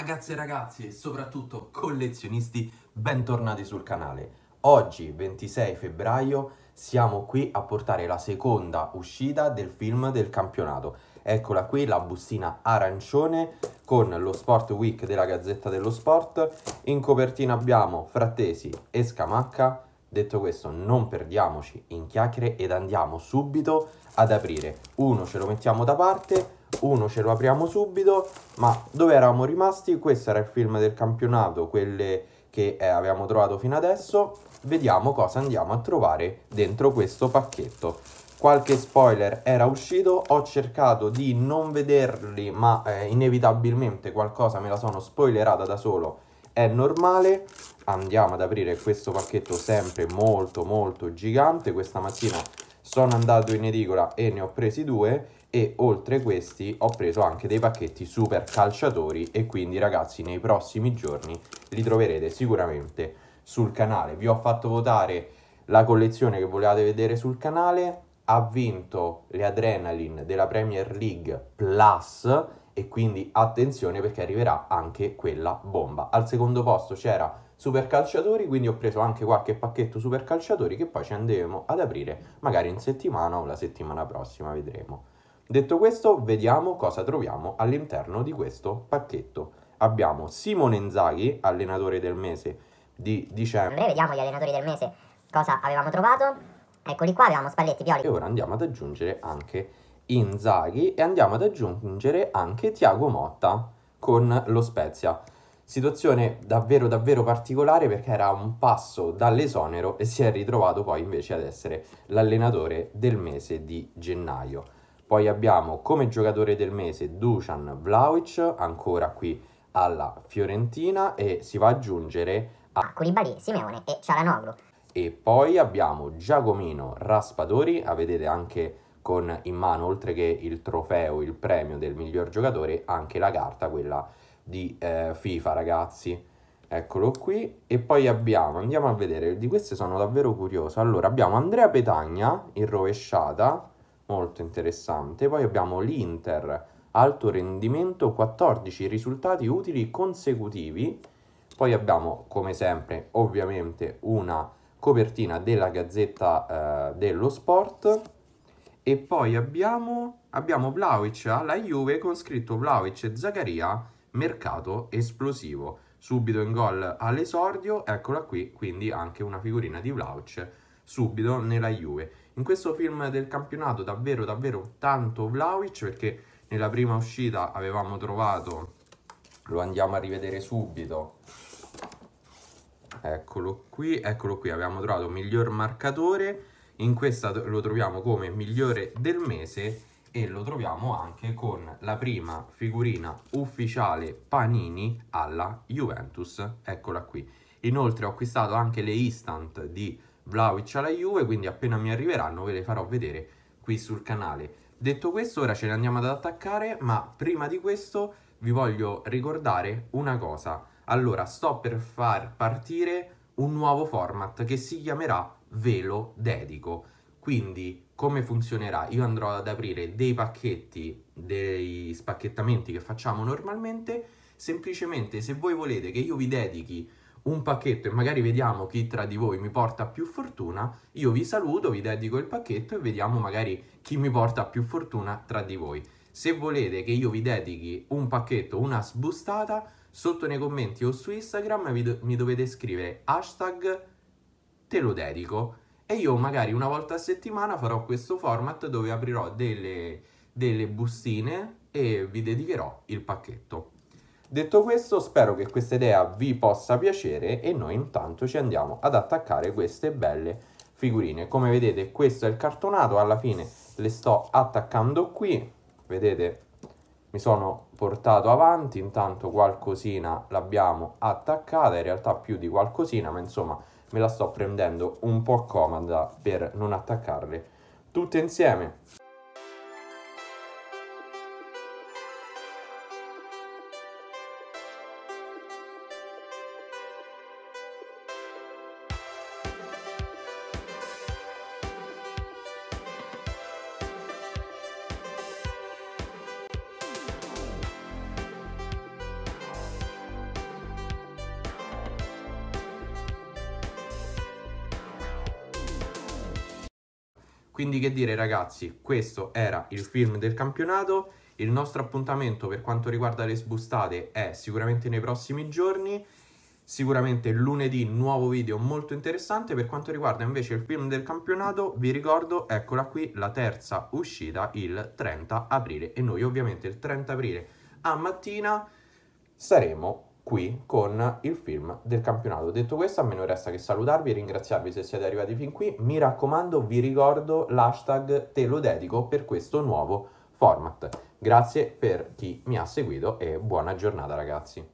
Ragazze e ragazzi e soprattutto collezionisti, bentornati sul canale. Oggi, 26 febbraio, siamo qui a portare la seconda uscita del film del campionato. Eccola qui, la bustina arancione con lo Sport Week della Gazzetta dello Sport. In copertina abbiamo Frattesi e Scamacca. Detto questo, non perdiamoci in chiacchiere ed andiamo subito ad aprire. Uno ce lo mettiamo da parte uno ce lo apriamo subito, ma dove eravamo rimasti? Questo era il film del campionato, quelle che eh, abbiamo trovato fino adesso. Vediamo cosa andiamo a trovare dentro questo pacchetto. Qualche spoiler era uscito, ho cercato di non vederli, ma eh, inevitabilmente qualcosa me la sono spoilerata da solo. È normale, andiamo ad aprire questo pacchetto sempre molto molto gigante. Questa mattina sono andato in edicola e ne ho presi due e oltre questi ho preso anche dei pacchetti super calciatori e quindi ragazzi nei prossimi giorni li troverete sicuramente sul canale. Vi ho fatto votare la collezione che volevate vedere sul canale, ha vinto le Adrenaline della Premier League Plus e quindi attenzione perché arriverà anche quella bomba. Al secondo posto c'era Super Calciatori, quindi ho preso anche qualche pacchetto Super Calciatori che poi ci andremo ad aprire magari in settimana o la settimana prossima, vedremo. Detto questo, vediamo cosa troviamo all'interno di questo pacchetto. Abbiamo Simone Inzaghi, allenatore del mese di dicembre. Vediamo gli allenatori del mese cosa avevamo trovato. Eccoli qua, avevamo Spalletti, Pioli. E ora andiamo ad aggiungere anche Inzaghi e andiamo ad aggiungere anche Tiago Motta con lo Spezia. Situazione davvero davvero particolare perché era un passo dall'esonero e si è ritrovato poi invece ad essere l'allenatore del mese di gennaio. Poi abbiamo come giocatore del mese Dusan Vlaovic, ancora qui alla Fiorentina e si va ad aggiungere a Koulibaly, Simeone e Cialanoglu. E poi abbiamo Giacomino Raspadori, a vedete anche con in mano oltre che il trofeo, il premio del miglior giocatore, anche la carta, quella di eh, FIFA ragazzi. Eccolo qui. E poi abbiamo, andiamo a vedere, di queste sono davvero curioso. Allora abbiamo Andrea Petagna in rovesciata, molto interessante. Poi abbiamo l'Inter, alto rendimento, 14 risultati utili consecutivi. Poi abbiamo, come sempre, ovviamente una copertina della Gazzetta eh, dello Sport. E poi abbiamo, abbiamo Vlaovic alla Juve con scritto Vlaovic e Zaccaria, mercato esplosivo. Subito in gol all'esordio, eccola qui, quindi anche una figurina di Vlaovic subito nella Juve. In questo film del campionato davvero davvero tanto Vlaovic perché nella prima uscita avevamo trovato, lo andiamo a rivedere subito, eccolo qui, eccolo qui, abbiamo trovato miglior marcatore, in questa lo troviamo come migliore del mese e lo troviamo anche con la prima figurina ufficiale Panini alla Juventus, eccola qui. Inoltre ho acquistato anche le instant di Vlaovic alla Juve, quindi appena mi arriveranno ve le farò vedere qui sul canale. Detto questo, ora ce ne andiamo ad attaccare, ma prima di questo vi voglio ricordare una cosa. Allora, sto per far partire un nuovo format che si chiamerà Velo Dedico. Quindi, come funzionerà? Io andrò ad aprire dei pacchetti, dei spacchettamenti che facciamo normalmente. Semplicemente, se voi volete che io vi dedichi un pacchetto e magari vediamo chi tra di voi mi porta più fortuna, io vi saluto, vi dedico il pacchetto e vediamo magari chi mi porta più fortuna tra di voi. Se volete che io vi dedichi un pacchetto, una sbustata, sotto nei commenti o su Instagram do- mi dovete scrivere hashtag te lo dedico e io magari una volta a settimana farò questo format dove aprirò delle, delle bustine e vi dedicherò il pacchetto. Detto questo, spero che questa idea vi possa piacere e noi intanto ci andiamo ad attaccare queste belle figurine. Come vedete, questo è il cartonato, alla fine le sto attaccando qui, vedete mi sono portato avanti, intanto qualcosina l'abbiamo attaccata, in realtà più di qualcosina, ma insomma me la sto prendendo un po' comoda per non attaccarle tutte insieme. Quindi che dire ragazzi, questo era il film del campionato, il nostro appuntamento per quanto riguarda le sbustate è sicuramente nei prossimi giorni, sicuramente lunedì nuovo video molto interessante, per quanto riguarda invece il film del campionato vi ricordo, eccola qui, la terza uscita il 30 aprile e noi ovviamente il 30 aprile a mattina saremo qui con il film del campionato. Detto questo, a me non resta che salutarvi e ringraziarvi se siete arrivati fin qui. Mi raccomando, vi ricordo l'hashtag te lo dedico per questo nuovo format. Grazie per chi mi ha seguito e buona giornata ragazzi.